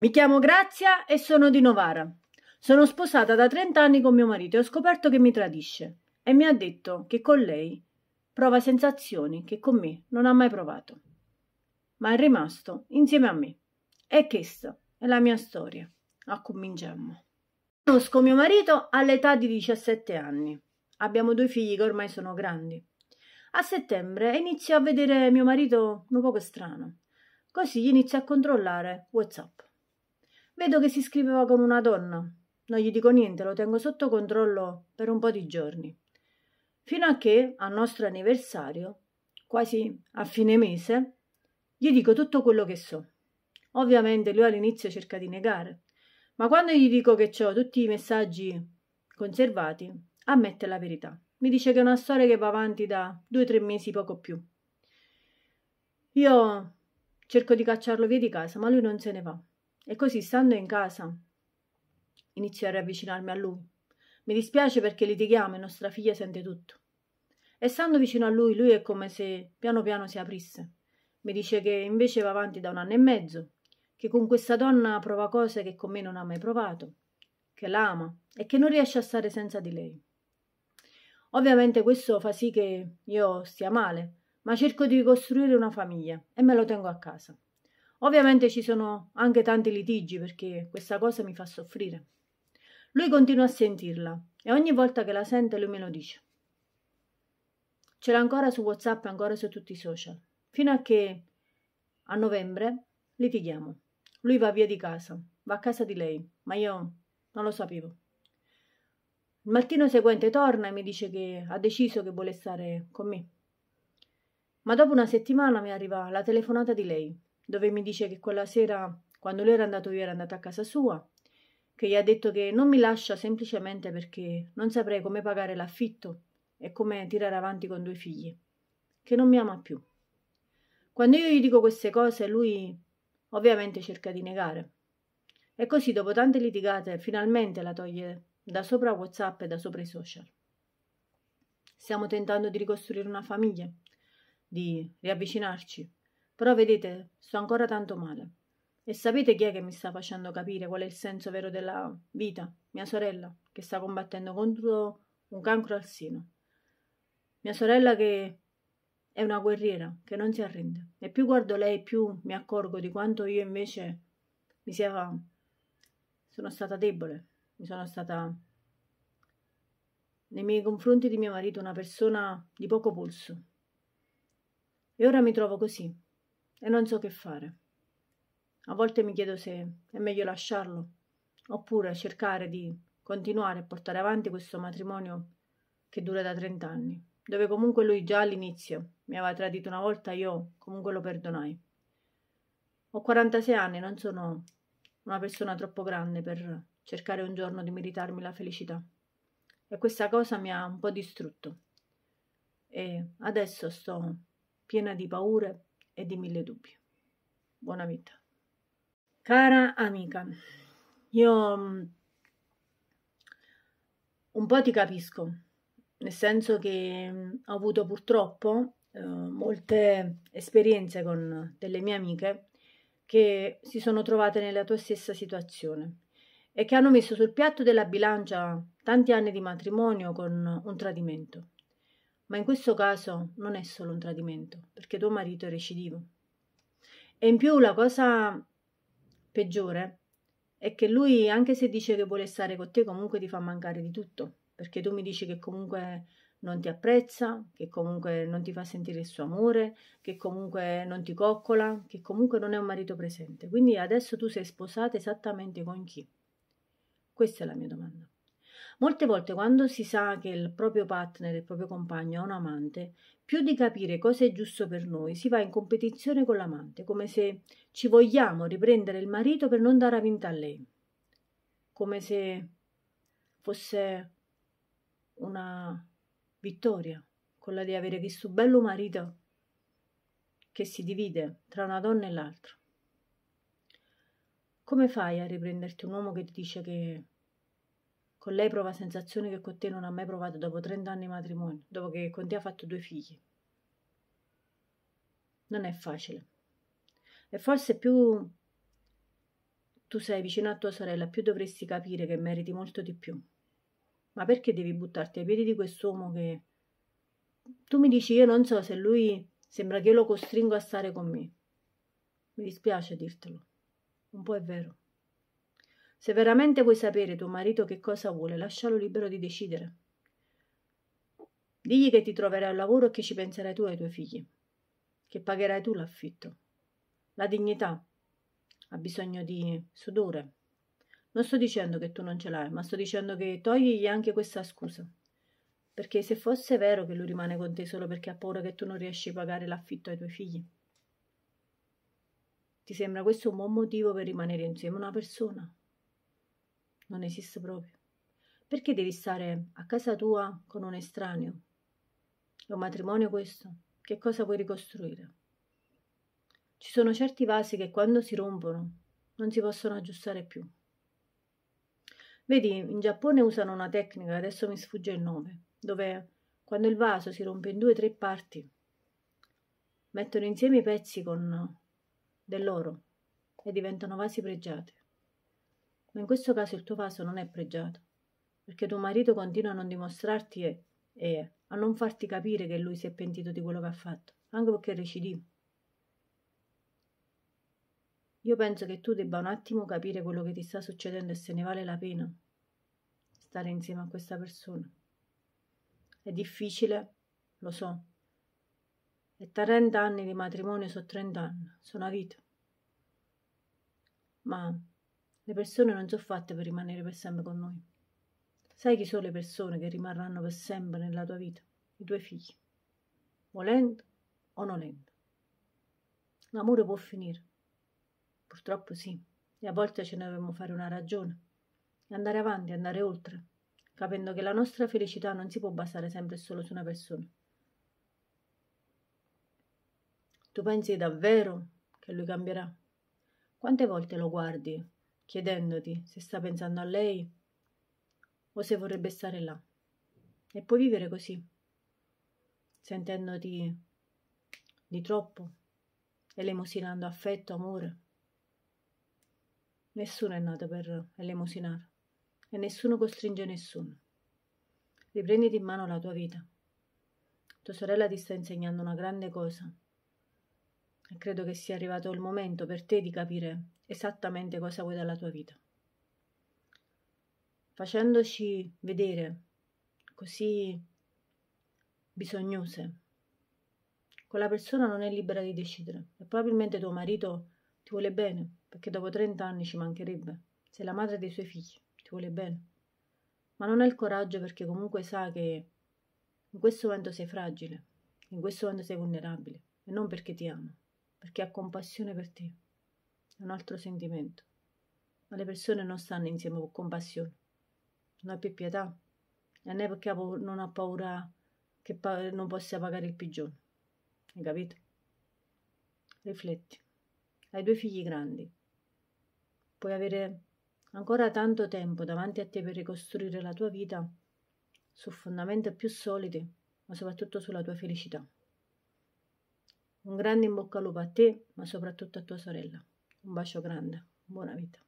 Mi chiamo Grazia e sono di Novara. Sono sposata da 30 anni con mio marito e ho scoperto che mi tradisce e mi ha detto che con lei prova sensazioni che con me non ha mai provato. Ma è rimasto insieme a me. E questa è la mia storia. A cominciamo. Conosco mio marito all'età di 17 anni. Abbiamo due figli che ormai sono grandi. A settembre inizio a vedere mio marito un poco strano. Così inizio a controllare WhatsApp Vedo che si scriveva con una donna. Non gli dico niente, lo tengo sotto controllo per un po' di giorni. Fino a che, al nostro anniversario, quasi a fine mese, gli dico tutto quello che so. Ovviamente lui all'inizio cerca di negare, ma quando gli dico che ho tutti i messaggi conservati, ammette la verità. Mi dice che è una storia che va avanti da due o tre mesi, poco più. Io cerco di cacciarlo via di casa, ma lui non se ne va. E così, stando in casa, inizio a riavvicinarmi a lui. Mi dispiace perché litighiamo e nostra figlia sente tutto. E stando vicino a lui, lui è come se piano piano si aprisse. Mi dice che invece va avanti da un anno e mezzo, che con questa donna prova cose che con me non ha mai provato, che l'ama e che non riesce a stare senza di lei. Ovviamente questo fa sì che io stia male, ma cerco di ricostruire una famiglia e me lo tengo a casa. Ovviamente ci sono anche tanti litigi perché questa cosa mi fa soffrire. Lui continua a sentirla e ogni volta che la sente lui me lo dice. Ce l'ha ancora su WhatsApp e ancora su tutti i social. Fino a che a novembre litighiamo. Lui va via di casa, va a casa di lei, ma io non lo sapevo. Il mattino seguente torna e mi dice che ha deciso che vuole stare con me. Ma dopo una settimana mi arriva la telefonata di lei dove mi dice che quella sera, quando lui era andato via, era andato a casa sua, che gli ha detto che non mi lascia semplicemente perché non saprei come pagare l'affitto e come tirare avanti con due figli, che non mi ama più. Quando io gli dico queste cose, lui ovviamente cerca di negare. E così, dopo tante litigate, finalmente la toglie da sopra WhatsApp e da sopra i social. Stiamo tentando di ricostruire una famiglia, di riavvicinarci, però vedete, sto ancora tanto male. E sapete chi è che mi sta facendo capire qual è il senso vero della vita? Mia sorella, che sta combattendo contro un cancro al seno. Mia sorella che è una guerriera, che non si arrende. E più guardo lei, più mi accorgo di quanto io invece mi sia... sono stata debole, mi sono stata... nei miei confronti di mio marito una persona di poco polso. E ora mi trovo così, e non so che fare. A volte mi chiedo se è meglio lasciarlo oppure cercare di continuare a portare avanti questo matrimonio che dura da 30 anni, dove comunque lui già all'inizio mi aveva tradito una volta, io comunque lo perdonai. Ho 46 anni, non sono una persona troppo grande per cercare un giorno di meritarmi la felicità. E questa cosa mi ha un po' distrutto. E adesso sto piena di paure e di mille dubbi. Buona vita. Cara amica, io mm, un po' ti capisco, nel senso che mm, ho avuto purtroppo eh, molte esperienze con delle mie amiche che si sono trovate nella tua stessa situazione e che hanno messo sul piatto della bilancia tanti anni di matrimonio con un tradimento. Ma in questo caso non è solo un tradimento, perché tuo marito è recidivo. E in più la cosa peggiore è che lui, anche se dice che vuole stare con te, comunque ti fa mancare di tutto, perché tu mi dici che comunque non ti apprezza, che comunque non ti fa sentire il suo amore, che comunque non ti coccola, che comunque non è un marito presente. Quindi adesso tu sei sposata esattamente con chi? Questa è la mia domanda. Molte volte quando si sa che il proprio partner, il proprio compagno ha un amante, più di capire cosa è giusto per noi, si va in competizione con l'amante, come se ci vogliamo riprendere il marito per non dare a vinta a lei, come se fosse una vittoria, quella di avere questo bello marito che si divide tra una donna e l'altra. Come fai a riprenderti un uomo che ti dice che con lei prova sensazioni che con te non ha mai provato dopo 30 anni di matrimonio, dopo che con te ha fatto due figli. Non è facile. E forse più tu sei vicino a tua sorella, più dovresti capire che meriti molto di più. Ma perché devi buttarti ai piedi di quest'uomo che... Tu mi dici, io non so se lui sembra che io lo costringo a stare con me. Mi dispiace dirtelo. Un po' è vero. Se veramente vuoi sapere tuo marito che cosa vuole, lascialo libero di decidere. Digli che ti troverai un lavoro e che ci penserai tu ai tuoi figli, che pagherai tu l'affitto. La dignità ha bisogno di sudore. Non sto dicendo che tu non ce l'hai, ma sto dicendo che togli anche questa scusa. Perché se fosse vero che lui rimane con te solo perché ha paura che tu non riesci a pagare l'affitto ai tuoi figli, ti sembra questo un buon motivo per rimanere insieme a una persona? non esiste proprio. Perché devi stare a casa tua con un estraneo? È un matrimonio questo? Che cosa vuoi ricostruire? Ci sono certi vasi che quando si rompono non si possono aggiustare più. Vedi, in Giappone usano una tecnica, adesso mi sfugge il nome, dove quando il vaso si rompe in due o tre parti, mettono insieme i pezzi con dell'oro e diventano vasi pregiati ma in questo caso il tuo vaso non è pregiato, perché tuo marito continua a non dimostrarti e, e a non farti capire che lui si è pentito di quello che ha fatto, anche perché è recidivo. Io penso che tu debba un attimo capire quello che ti sta succedendo e se ne vale la pena stare insieme a questa persona. È difficile, lo so. E 30 anni di matrimonio sono 30 anni, sono una vita. Ma le persone non sono fatte per rimanere per sempre con noi. Sai chi sono le persone che rimarranno per sempre nella tua vita? I tuoi figli. Volendo o nolendo. L'amore può finire. Purtroppo sì. E a volte ce ne dobbiamo fare una ragione. E andare avanti, andare oltre. Capendo che la nostra felicità non si può basare sempre solo su una persona. Tu pensi davvero che lui cambierà? Quante volte lo guardi chiedendoti se sta pensando a lei o se vorrebbe stare là. E puoi vivere così, sentendoti di troppo, elemosinando affetto, amore. Nessuno è nato per elemosinare e nessuno costringe nessuno. Riprenditi in mano la tua vita. Tua sorella ti sta insegnando una grande cosa credo che sia arrivato il momento per te di capire esattamente cosa vuoi dalla tua vita. Facendoci vedere così bisognose, quella persona non è libera di decidere e probabilmente tuo marito ti vuole bene perché dopo 30 anni ci mancherebbe, sei la madre dei suoi figli, ti vuole bene, ma non ha il coraggio perché comunque sa che in questo momento sei fragile, in questo momento sei vulnerabile e non perché ti ama perché ha compassione per te. È un altro sentimento. Ma le persone non stanno insieme con compassione, non è più pietà, e non è perché non ha paura che non possa pagare il pigione. Hai capito? Rifletti. Hai due figli grandi. Puoi avere ancora tanto tempo davanti a te per ricostruire la tua vita su fondamenta più solide, ma soprattutto sulla tua felicità. Un grande in bocca al lupo a te, ma soprattutto a tua sorella. Un bacio grande, buona vita.